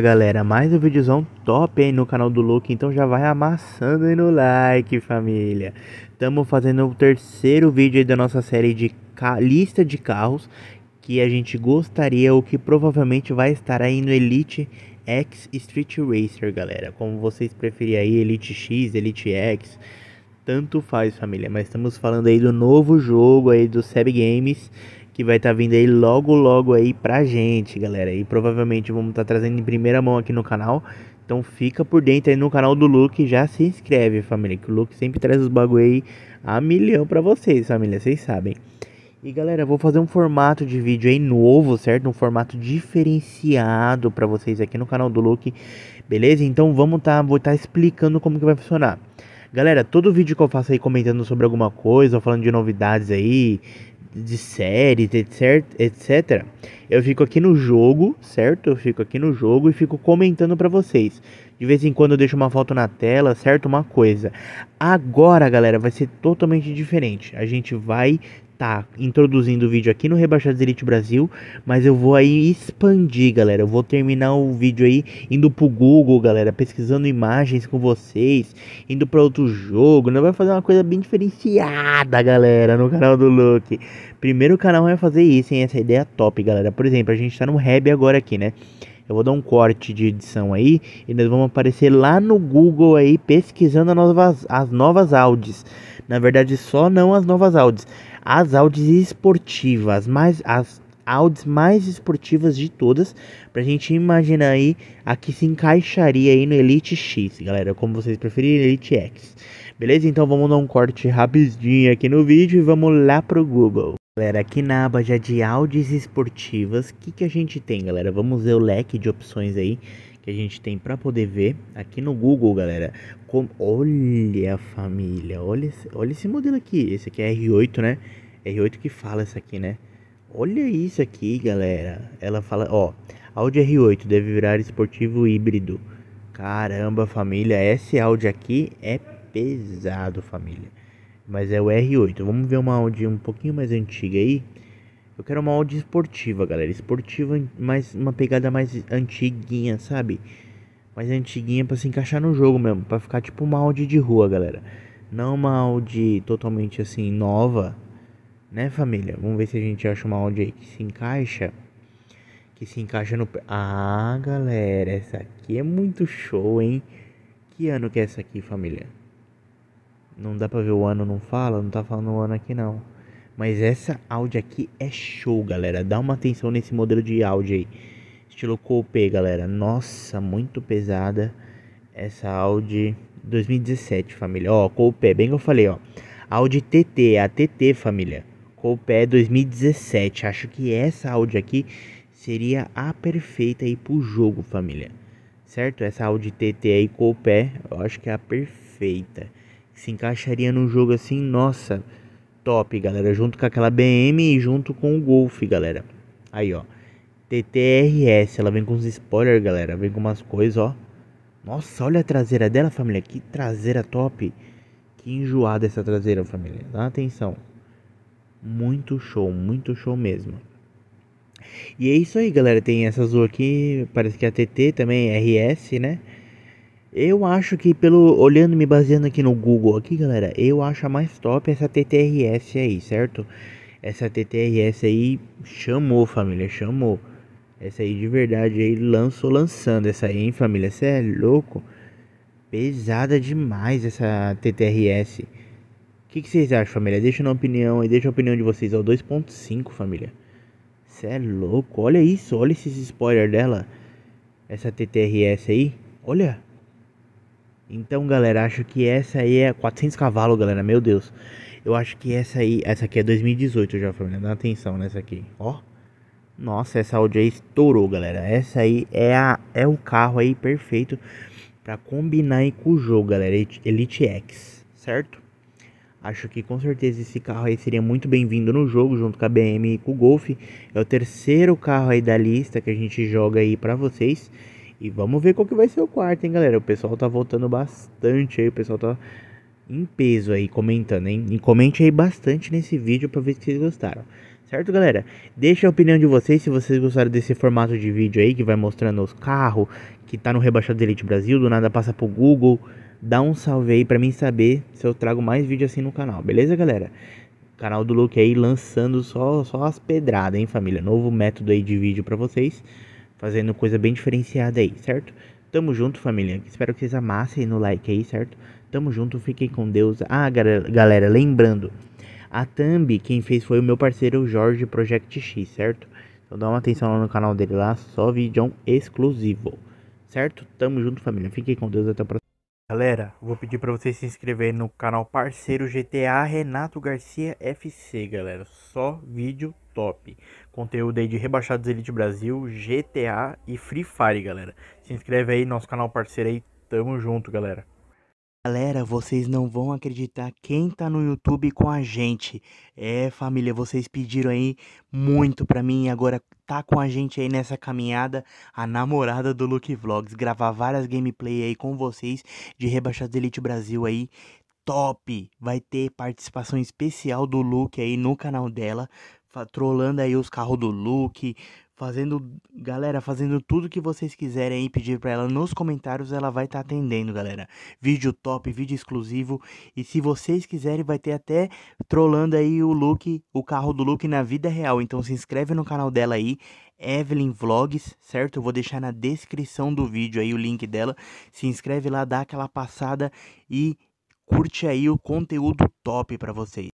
Galera, mais um videozão top aí no canal do Luke, então já vai amassando aí no like, família. Estamos fazendo o terceiro vídeo aí da nossa série de lista de carros que a gente gostaria ou que provavelmente vai estar aí no Elite X Street Racer, galera. Como vocês preferirem aí, Elite X, Elite X, tanto faz, família. Mas estamos falando aí do novo jogo aí do Seb Games, que vai estar tá vindo aí logo logo aí pra gente, galera. E provavelmente vamos estar tá trazendo em primeira mão aqui no canal. Então fica por dentro aí no canal do Luke, já se inscreve, família, que o Luke sempre traz os bagulho aí a milhão pra vocês, família, vocês sabem. E galera, vou fazer um formato de vídeo aí novo, certo? Um formato diferenciado para vocês aqui no canal do Luke, beleza? Então vamos tá, vou estar tá explicando como que vai funcionar. Galera, todo vídeo que eu faço aí comentando sobre alguma coisa, falando de novidades aí, de séries, etc, etc, eu fico aqui no jogo, certo? Eu fico aqui no jogo e fico comentando para vocês. De vez em quando eu deixo uma foto na tela, certo? Uma coisa. Agora, galera, vai ser totalmente diferente. A gente vai tá introduzindo o vídeo aqui no Rebaixados Elite Brasil, mas eu vou aí expandir, galera. Eu vou terminar o vídeo aí indo pro Google, galera, pesquisando imagens com vocês, indo para outro jogo. Não né? vai fazer uma coisa bem diferenciada, galera, no canal do Luke. Primeiro canal vai fazer isso, hein? Essa ideia é top, galera. Por exemplo, a gente tá no Reb agora aqui, né? Eu vou dar um corte de edição aí e nós vamos aparecer lá no Google aí pesquisando as novas, as novas Audis. Na verdade, só não as novas Audis. As Audis esportivas, as Audis mais esportivas de todas, pra gente imaginar aí a que se encaixaria aí no Elite X, galera, como vocês preferirem, Elite X. Beleza? Então vamos dar um corte rapidinho aqui no vídeo e vamos lá pro Google. Galera, aqui na aba já de áudios esportivas, o que, que a gente tem, galera? Vamos ver o leque de opções aí que a gente tem para poder ver aqui no Google, galera. Com... Olha, família, olha esse, olha esse modelo aqui. Esse aqui é R8, né? R8 que fala essa aqui, né? Olha isso aqui, galera. Ela fala, ó, Audi R8 deve virar esportivo híbrido. Caramba, família, esse áudio aqui é pesado, família mas é o R8. Vamos ver uma Audi um pouquinho mais antiga aí. Eu quero uma Audi esportiva, galera. Esportiva, mas uma pegada mais antiguinha, sabe? Mais antiguinha para se encaixar no jogo mesmo, para ficar tipo uma Audi de rua, galera. Não uma Audi totalmente assim nova, né, família? Vamos ver se a gente acha uma Audi aí que se encaixa que se encaixa no. Ah, galera, essa aqui é muito show, hein? Que ano que é essa aqui, família? Não dá pra ver o ano, não fala, não tá falando o ano aqui não. Mas essa Audi aqui é show, galera. Dá uma atenção nesse modelo de Audi aí. Estilo coupé, galera. Nossa, muito pesada essa Audi 2017, família. Ó, coupé, bem que eu falei, ó. Audi TT, é a TT, família. Coupé 2017. Acho que essa Audi aqui seria a perfeita aí pro jogo, família. Certo? Essa Audi TT aí coupé, eu acho que é a perfeita se encaixaria num jogo assim, nossa, top, galera, junto com aquela BM e junto com o Golf, galera. Aí, ó. TTRS, ela vem com uns spoilers, galera, vem com umas coisas, ó. Nossa, olha a traseira dela, família, que traseira top. Que enjoada essa traseira, família. Dá atenção. Muito show, muito show mesmo. E é isso aí, galera. Tem essa azul aqui, parece que é a TT também, é RS, né? Eu acho que pelo olhando me baseando aqui no Google aqui, galera, eu acho a mais top essa TTRS aí, certo? Essa TTRS aí chamou, família, chamou. Essa aí de verdade aí lançou lançando essa aí, hein, família? Você é louco? Pesada demais essa TTRS. O que, que, vocês acham, família? Deixa na opinião e deixa a opinião de vocês, ó, 2.5, família. Você é louco, olha isso, olha esses spoilers dela. Essa TTRS aí, olha. Então, galera, acho que essa aí é 400 cavalos, galera. Meu Deus. Eu acho que essa aí, essa aqui é 2018 já, família. Né? Dá atenção nessa aqui, ó. Nossa, essa Audi aí estourou, galera. Essa aí é a é o carro aí perfeito para combinar aí com o jogo, galera. Elite X, certo? Acho que com certeza esse carro aí seria muito bem-vindo no jogo, junto com a BM e com o Golf. É o terceiro carro aí da lista que a gente joga aí para vocês. E vamos ver qual que vai ser o quarto, hein, galera? O pessoal tá voltando bastante aí, o pessoal tá em peso aí comentando, hein? E comente aí bastante nesse vídeo para ver se vocês gostaram. Certo, galera? Deixa a opinião de vocês se vocês gostaram desse formato de vídeo aí que vai mostrando os carros, que tá no Rebaixado Elite Brasil, do nada passa pro Google. Dá um salve aí pra mim saber se eu trago mais vídeo assim no canal, beleza, galera? Canal do Luke aí lançando só, só as pedradas, hein, família? Novo método aí de vídeo pra vocês fazendo coisa bem diferenciada aí, certo? Tamo junto, família. Espero que vocês amassem no like aí, certo? Tamo junto, fiquem com Deus. Ah, galera, lembrando, a thumb quem fez foi o meu parceiro Jorge Project X, certo? Então dá uma atenção lá no canal dele lá, só vídeo exclusivo, certo? Tamo junto, família. Fiquem com Deus até o próximo Galera, vou pedir para vocês se inscreverem no canal parceiro GTA Renato Garcia FC, galera. Só vídeo top. Conteúdo aí de Rebaixados Elite Brasil, GTA e Free Fire, galera. Se inscreve aí no nosso canal parceiro aí. Tamo junto, galera. Galera, vocês não vão acreditar quem tá no YouTube com a gente. É, família, vocês pediram aí muito pra mim e agora tá com a gente aí nessa caminhada a namorada do Luke Vlogs. Gravar várias gameplay aí com vocês de Rebaixados Elite Brasil aí top! Vai ter participação especial do Luke aí no canal dela trollando aí os carros do Luke, fazendo, galera, fazendo tudo que vocês quiserem aí, pedir para ela nos comentários, ela vai estar tá atendendo, galera. Vídeo top, vídeo exclusivo, e se vocês quiserem vai ter até trollando aí o Luke, o carro do Luke na vida real. Então se inscreve no canal dela aí, Evelyn Vlogs, certo? Eu vou deixar na descrição do vídeo aí o link dela. Se inscreve lá, dá aquela passada e curte aí o conteúdo top para vocês.